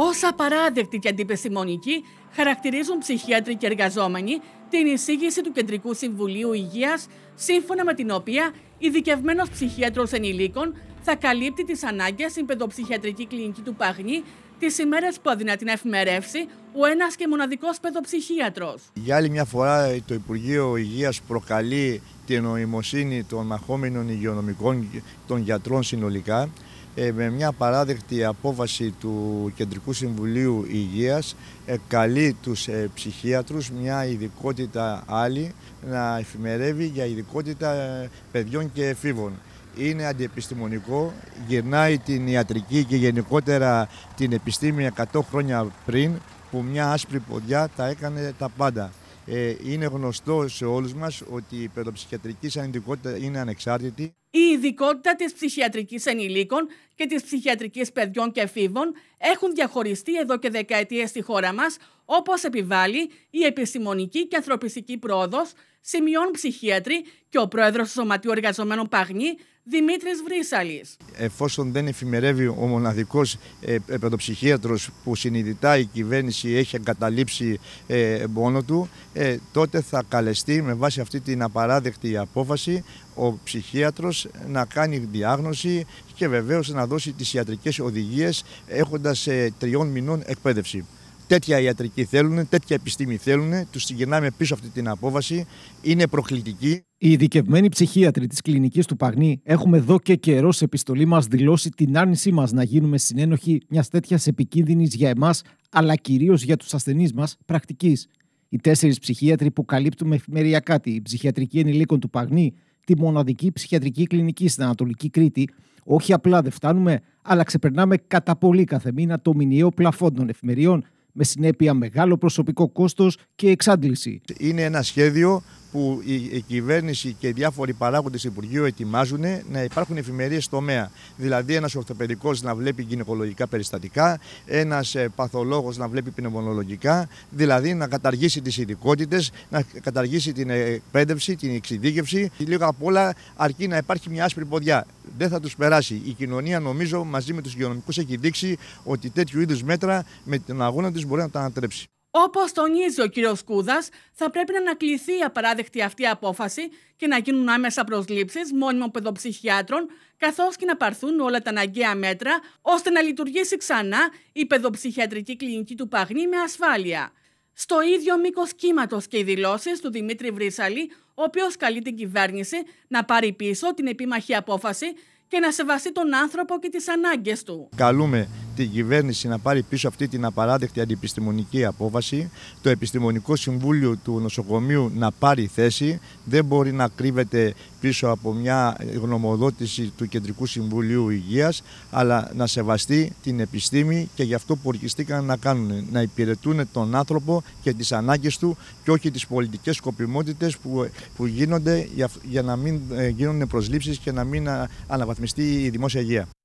ω απαράδεκτη και αντιπεσημονική, χαρακτηρίζουν ψυχίατροι και εργαζόμενοι την εισήγηση του Κεντρικού Συμβουλίου Υγείας, σύμφωνα με την οποία ειδικευμένος ψυχίατρο ενηλίκων θα καλύπτει τις ανάγκες στην παιδοψυχιατρική κλινική του Παγνή τις ημέρες που αδυνατεί να εφημερεύσει ο ένας και μοναδικός παιδοψυχίατρος. Για άλλη μια φορά, το Υπουργείο Υγείας προκαλεί την νοημοσύνη των μαχόμενων υγειονομικών των γιατρών συνολικά ε, με μια παράδεκτη απόφαση του Κεντρικού Συμβουλίου Υγείας ε, καλεί τους ε, ψυχίατρους μια ειδικότητα άλλη να εφημερεύει για ειδικότητα ε, παιδιών και εφήβων. Είναι αντιεπιστημονικό, γυρνάει την ιατρική και γενικότερα την επιστήμη 100 χρόνια πριν που μια άσπρη ποδιά τα έκανε τα πάντα. Ε, είναι γνωστό σε όλους μας ότι η παιδοψυχιατρική σαν ειδικότητα είναι ανεξάρτητη. Η ειδικότητα της ψυχιατρικής ενηλίκων και της ψυχιατρικής παιδιών και φίβων έχουν διαχωριστεί εδώ και δεκαετίες στη χώρα μας, όπως επιβάλλει η επιστημονική και ανθρωπιστική πρόοδος, σημειών ψυχίατρη και ο πρόεδρος του Σωματείου Εργαζομένων Παγνή, Δημήτρης Βρύσαλης. Εφόσον δεν εφημερεύει ο μοναδικός ε, ε παιδοψυχίατρος που συνειδητά η κυβέρνηση έχει εγκαταλείψει ε, μόνο του, ε, τότε θα καλεστεί με βάση αυτή την απαράδεκτη απόφαση ο ψυχίατρος να κάνει διάγνωση και βεβαίως να δώσει τις ιατρικές οδηγίες έχοντας ε, τριών μηνών εκπαίδευση. Τέτοια ιατρική θέλουν, τέτοια επιστήμη θέλουν, τους συγκινάμε πίσω αυτή την απόβαση, είναι προκλητική. Οι ειδικευμένοι ψυχίατροι της κλινικής του Παγνή έχουμε εδώ και καιρό σε επιστολή μας δηλώσει την άρνησή μας να γίνουμε συνένοχοι μιας τέτοιας επικίνδυνης για εμάς, αλλά κυρίως για τους ασθενείς μας πρακτικής. Οι τέσσερις ψυχίατροι που καλύπτουμε εφημεριακά την ψυχιατρική ενηλίκων του Παγνή τη μοναδική ψυχιατρική κλινική στην Ανατολική Κρήτη. Όχι απλά δεν φτάνουμε, αλλά ξεπερνάμε κατά πολύ κάθε μήνα το μηνιαίο πλαφόν των εφημεριών, με συνέπεια μεγάλο προσωπικό κόστος και εξάντληση. Είναι ένα σχέδιο που η, κυβέρνηση και οι διάφοροι παράγοντες Υπουργείου ετοιμάζουν να υπάρχουν εφημερίες τομέα. Δηλαδή, ένας ορθοπαιδικός να βλέπει γυναικολογικά περιστατικά, ένας ε, παθολόγος να βλέπει πνευμονολογικά, δηλαδή να καταργήσει τις ειδικότητες, να καταργήσει την εκπαίδευση, την εξειδίκευση. Λίγο απ' όλα, αρκεί να υπάρχει μια άσπρη ποδιά. Δεν θα τους περάσει. Η κοινωνία, νομίζω, μαζί με τους υγειονομικούς, έχει δείξει ότι τέτοιου είδους μέτρα με τον αγώνα της μπορεί να τα ανατρέψει. Όπως τονίζει ο κ. Κούδα, θα πρέπει να ανακληθεί η απαράδεκτη αυτή απόφαση και να γίνουν άμεσα προσλήψεις μόνιμων παιδοψυχιάτρων, καθώς και να πάρθουν όλα τα αναγκαία μέτρα ώστε να λειτουργήσει ξανά η παιδοψυχιατρική κλινική του Παγνή με ασφάλεια. Στο ίδιο μήκος κύματος και οι δηλώσεις του Δημήτρη Βρύσαλη, ο οποίος καλεί την κυβέρνηση να πάρει πίσω την επίμαχη απόφαση και να σεβαστεί τον άνθρωπο και τις ανάγκες του. Καλούμε η κυβέρνηση να πάρει πίσω αυτή την απαράδεκτη αντιπιστημονική απόφαση, το Επιστημονικό Συμβούλιο του Νοσοκομείου να πάρει θέση. Δεν μπορεί να κρύβεται πίσω από μια γνωμοδότηση του Κεντρικού Συμβουλίου Υγείας, αλλά να σεβαστεί την επιστήμη και γι' αυτό που ορκιστήκαν να κάνουν, να υπηρετούν τον άνθρωπο και τις ανάγκες του και όχι τις πολιτικές σκοπιμότητες που, που γίνονται για, να μην ε, γίνουν προσλήψεις και να μην ε, αναβαθμιστεί η δημόσια υγεία.